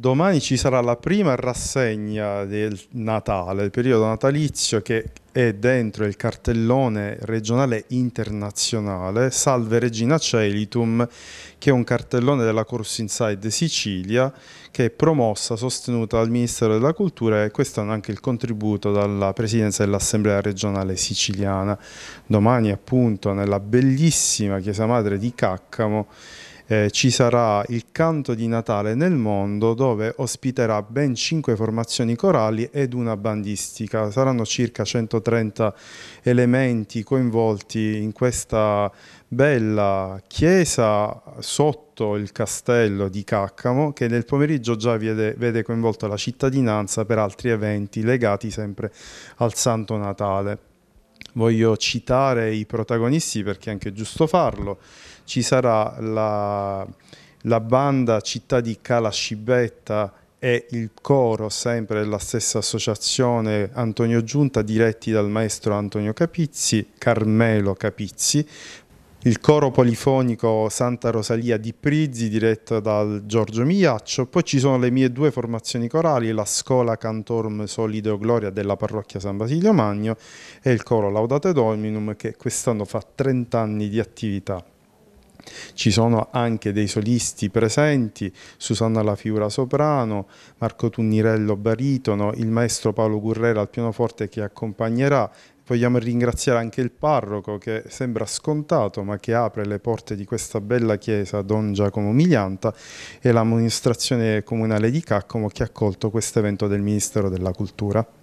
Domani ci sarà la prima rassegna del Natale, il periodo natalizio che è dentro il cartellone regionale internazionale Salve Regina Celitum, che è un cartellone della Corsa Inside Sicilia che è promossa, sostenuta dal Ministero della Cultura e questo è anche il contributo dalla Presidenza dell'Assemblea regionale siciliana. Domani appunto nella bellissima Chiesa Madre di Caccamo eh, ci sarà il canto di Natale nel mondo dove ospiterà ben cinque formazioni corali ed una bandistica. Saranno circa 130 elementi coinvolti in questa bella chiesa sotto il castello di Caccamo che nel pomeriggio già vede, vede coinvolta la cittadinanza per altri eventi legati sempre al Santo Natale voglio citare i protagonisti perché è anche giusto farlo. Ci sarà la, la banda Città di Calascibetta e il coro sempre della stessa associazione Antonio Giunta diretti dal maestro Antonio Capizzi, Carmelo Capizzi, il coro polifonico Santa Rosalia di Prizzi diretto dal Giorgio Migliaccio, poi ci sono le mie due formazioni corali, la Scola Cantorum Solideo Gloria della parrocchia San Basilio Magno e il coro Laudate Dominum che quest'anno fa 30 anni di attività. Ci sono anche dei solisti presenti, Susanna La Fiura soprano, Marco Tunnirello baritono, il maestro Paolo Gurrera al pianoforte che accompagnerà Vogliamo ringraziare anche il parroco che sembra scontato ma che apre le porte di questa bella chiesa Don Giacomo Miglianta e l'amministrazione comunale di Caccomo che ha accolto questo evento del Ministero della Cultura.